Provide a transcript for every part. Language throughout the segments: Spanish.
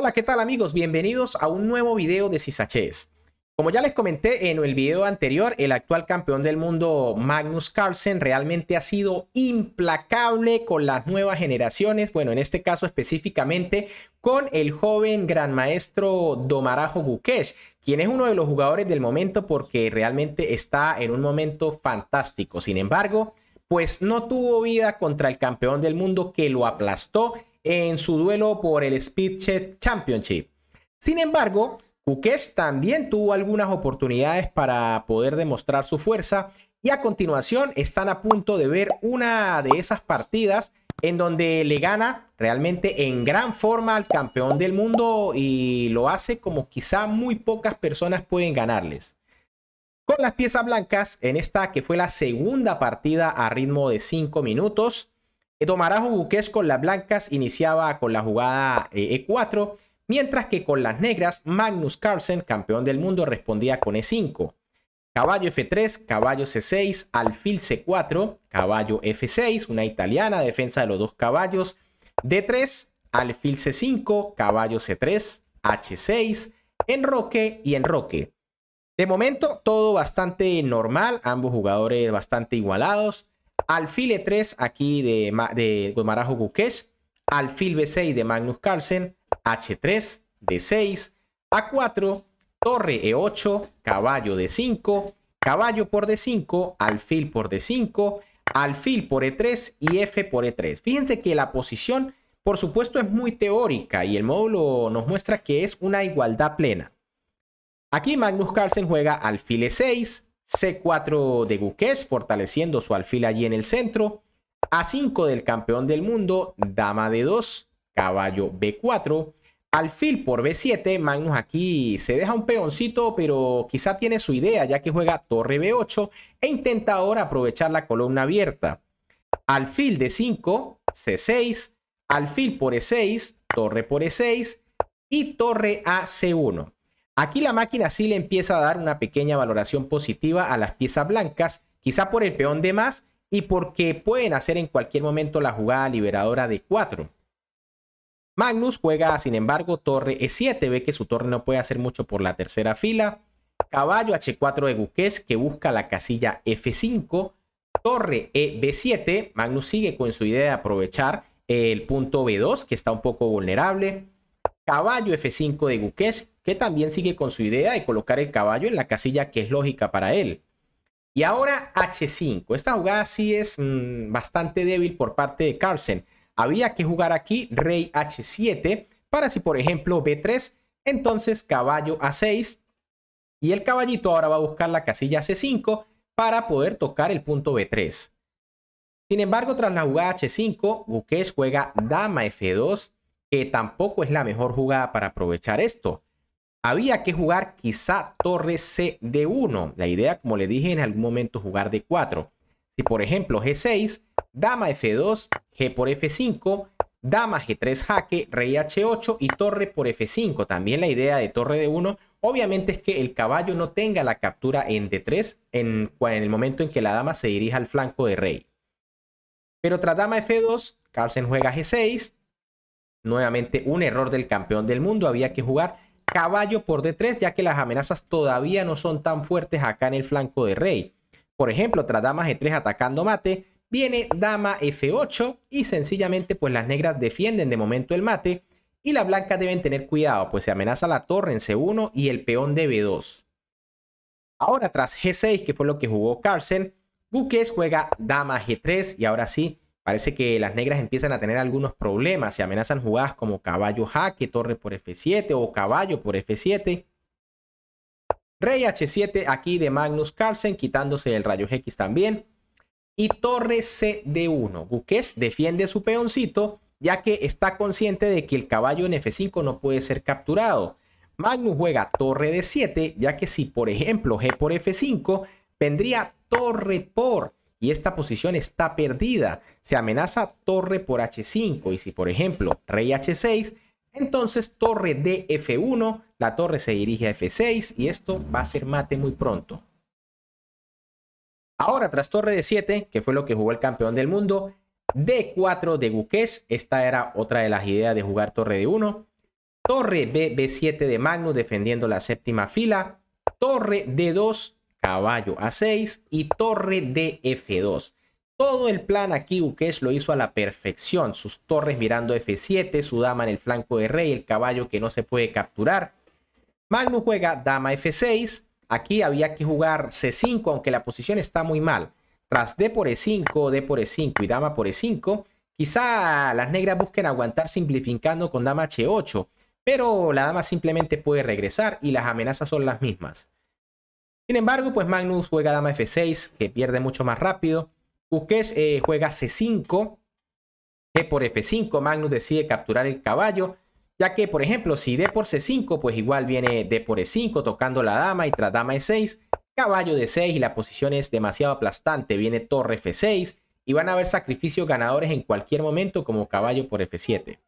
Hola, ¿qué tal amigos? Bienvenidos a un nuevo video de Cisachés. Como ya les comenté en el video anterior, el actual campeón del mundo Magnus Carlsen realmente ha sido implacable con las nuevas generaciones, bueno, en este caso específicamente con el joven gran maestro Domarajo Gukesh, quien es uno de los jugadores del momento porque realmente está en un momento fantástico. Sin embargo, pues no tuvo vida contra el campeón del mundo que lo aplastó en su duelo por el Speed Chess Championship. Sin embargo, Kukesh también tuvo algunas oportunidades para poder demostrar su fuerza y a continuación están a punto de ver una de esas partidas en donde le gana realmente en gran forma al campeón del mundo y lo hace como quizá muy pocas personas pueden ganarles. Con las piezas blancas, en esta que fue la segunda partida a ritmo de 5 minutos, Tomarajo Buqués con las blancas iniciaba con la jugada E4, eh, e mientras que con las negras Magnus Carlsen, campeón del mundo, respondía con E5. Caballo F3, caballo C6, alfil C4, caballo F6, una italiana, defensa de los dos caballos, D3, alfil C5, caballo C3, H6, enroque y enroque. De momento todo bastante normal, ambos jugadores bastante igualados alfil E3 aquí de, de Buques. Gukesh, alfil B6 de Magnus Carlsen, H3, D6, A4, torre E8, caballo D5, caballo por D5, alfil por D5, alfil por E3 y F por E3. Fíjense que la posición, por supuesto, es muy teórica y el módulo nos muestra que es una igualdad plena. Aquí Magnus Carlsen juega alfil E6, C4 de Guques, fortaleciendo su alfil allí en el centro. A5 del campeón del mundo, dama de 2, caballo B4. Alfil por B7, Magnus aquí se deja un peoncito, pero quizá tiene su idea ya que juega torre B8 e intenta ahora aprovechar la columna abierta. Alfil de 5 C6, alfil por E6, torre por E6 y torre a C1. Aquí la máquina sí le empieza a dar una pequeña valoración positiva a las piezas blancas, quizá por el peón de más y porque pueden hacer en cualquier momento la jugada liberadora de 4. Magnus juega, sin embargo, torre E7, ve que su torre no puede hacer mucho por la tercera fila. Caballo H4 de Buqués que busca la casilla F5. Torre E B7, Magnus sigue con su idea de aprovechar el punto B2 que está un poco vulnerable caballo F5 de Gukesh, que también sigue con su idea de colocar el caballo en la casilla que es lógica para él. Y ahora H5. Esta jugada sí es mm, bastante débil por parte de Carlsen. Había que jugar aquí rey H7 para si por ejemplo B3, entonces caballo A6. Y el caballito ahora va a buscar la casilla C5 para poder tocar el punto B3. Sin embargo, tras la jugada H5, Gukesh juega dama F2, que tampoco es la mejor jugada para aprovechar esto. Había que jugar quizá torre C de 1. La idea, como le dije, en algún momento jugar d 4. Si por ejemplo G6, dama F2, G por F5, dama G3 jaque, rey H8 y torre por F5. También la idea de torre d 1 obviamente es que el caballo no tenga la captura en D3 en, en el momento en que la dama se dirija al flanco de rey. Pero tras dama F2, Carlsen juega G6, Nuevamente un error del campeón del mundo. Había que jugar caballo por D3 ya que las amenazas todavía no son tan fuertes acá en el flanco de rey. Por ejemplo, tras dama G3 atacando mate, viene dama F8 y sencillamente pues las negras defienden de momento el mate y las blancas deben tener cuidado pues se amenaza la torre en C1 y el peón de B2. Ahora tras G6 que fue lo que jugó Carlsen, Buques juega dama G3 y ahora sí Parece que las negras empiezan a tener algunos problemas. Se amenazan jugadas como caballo jaque, torre por F7 o caballo por F7. Rey H7 aquí de Magnus Carlsen, quitándose el rayo X también. Y torre C de 1 Gukesh defiende su peoncito, ya que está consciente de que el caballo en F5 no puede ser capturado. Magnus juega torre D7, ya que si por ejemplo G por F5, vendría torre por y esta posición está perdida. Se amenaza torre por h5 y si por ejemplo rey h6, entonces torre df f1, la torre se dirige a f6 y esto va a ser mate muy pronto. Ahora tras torre d 7, que fue lo que jugó el campeón del mundo, d4 de Gukesh, esta era otra de las ideas de jugar torre d 1. Torre B, B7 de Magnus defendiendo la séptima fila. Torre D2 caballo A6 y torre de F2. Todo el plan aquí Ukesh lo hizo a la perfección. Sus torres mirando F7, su dama en el flanco de rey, el caballo que no se puede capturar. Magnus juega dama F6. Aquí había que jugar C5, aunque la posición está muy mal. Tras D por E5, D por E5 y dama por E5, quizá las negras busquen aguantar simplificando con dama H8, pero la dama simplemente puede regresar y las amenazas son las mismas. Sin embargo, pues Magnus juega dama f6, que pierde mucho más rápido. Ukesh eh, juega c5, que por f5 Magnus decide capturar el caballo, ya que, por ejemplo, si d por c5, pues igual viene d por e5 tocando la dama y tras dama e6, caballo de 6 y la posición es demasiado aplastante, viene torre f6 y van a haber sacrificios ganadores en cualquier momento como caballo por f7.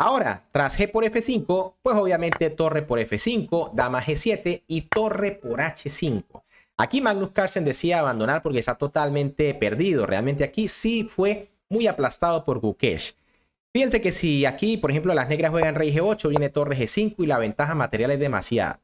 Ahora, tras G por F5, pues obviamente torre por F5, dama G7 y torre por H5. Aquí Magnus Carlsen decía abandonar porque está totalmente perdido. Realmente aquí sí fue muy aplastado por Gukesh. Fíjense que si aquí, por ejemplo, las negras juegan rey G8, viene torre G5 y la ventaja material es demasiada.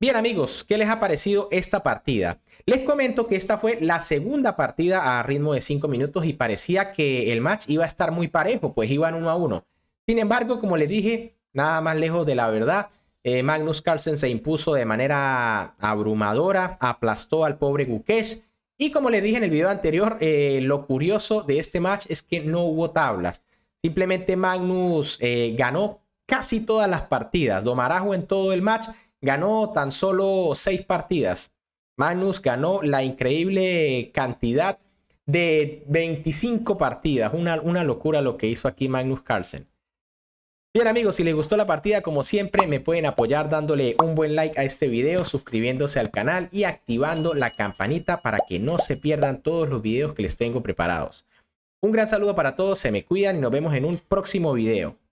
Bien amigos, ¿qué les ha parecido esta partida? Les comento que esta fue la segunda partida a ritmo de 5 minutos y parecía que el match iba a estar muy parejo, pues iban uno a uno. Sin embargo, como les dije, nada más lejos de la verdad, eh, Magnus Carlsen se impuso de manera abrumadora, aplastó al pobre Gukesh y como les dije en el video anterior, eh, lo curioso de este match es que no hubo tablas. Simplemente Magnus eh, ganó casi todas las partidas, Domarajo en todo el match ganó tan solo seis partidas. Magnus ganó la increíble cantidad de 25 partidas. Una, una locura lo que hizo aquí Magnus Carlsen. Bien amigos, si les gustó la partida, como siempre, me pueden apoyar dándole un buen like a este video, suscribiéndose al canal y activando la campanita para que no se pierdan todos los videos que les tengo preparados. Un gran saludo para todos, se me cuidan y nos vemos en un próximo video.